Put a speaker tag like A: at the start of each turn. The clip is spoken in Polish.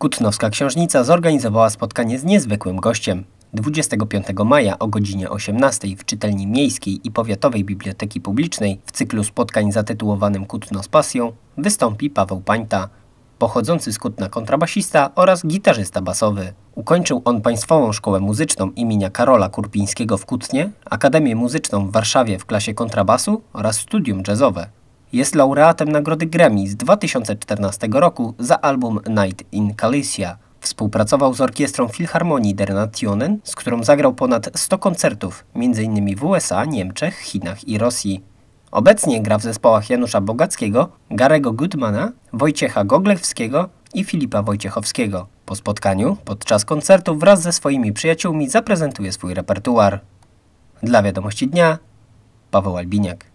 A: Kutnowska Księżnica zorganizowała spotkanie z niezwykłym gościem. 25 maja o godzinie 18 w Czytelni Miejskiej i Powiatowej Biblioteki Publicznej w cyklu spotkań zatytułowanym Kutno z pasją wystąpi Paweł Pańta, pochodzący z Kutna kontrabasista oraz gitarzysta basowy. Ukończył on Państwową Szkołę Muzyczną imienia Karola Kurpińskiego w Kutnie, Akademię Muzyczną w Warszawie w klasie kontrabasu oraz studium jazzowe. Jest laureatem nagrody Grammy z 2014 roku za album Night in Galicia. Współpracował z Orkiestrą Filharmonii der Nationen, z którą zagrał ponad 100 koncertów, m.in. w USA, Niemczech, Chinach i Rosji. Obecnie gra w zespołach Janusza Bogackiego, Garego Goodmana, Wojciecha Goglewskiego i Filipa Wojciechowskiego. Po spotkaniu, podczas koncertu wraz ze swoimi przyjaciółmi zaprezentuje swój repertuar. Dla Wiadomości Dnia Paweł Albiniak.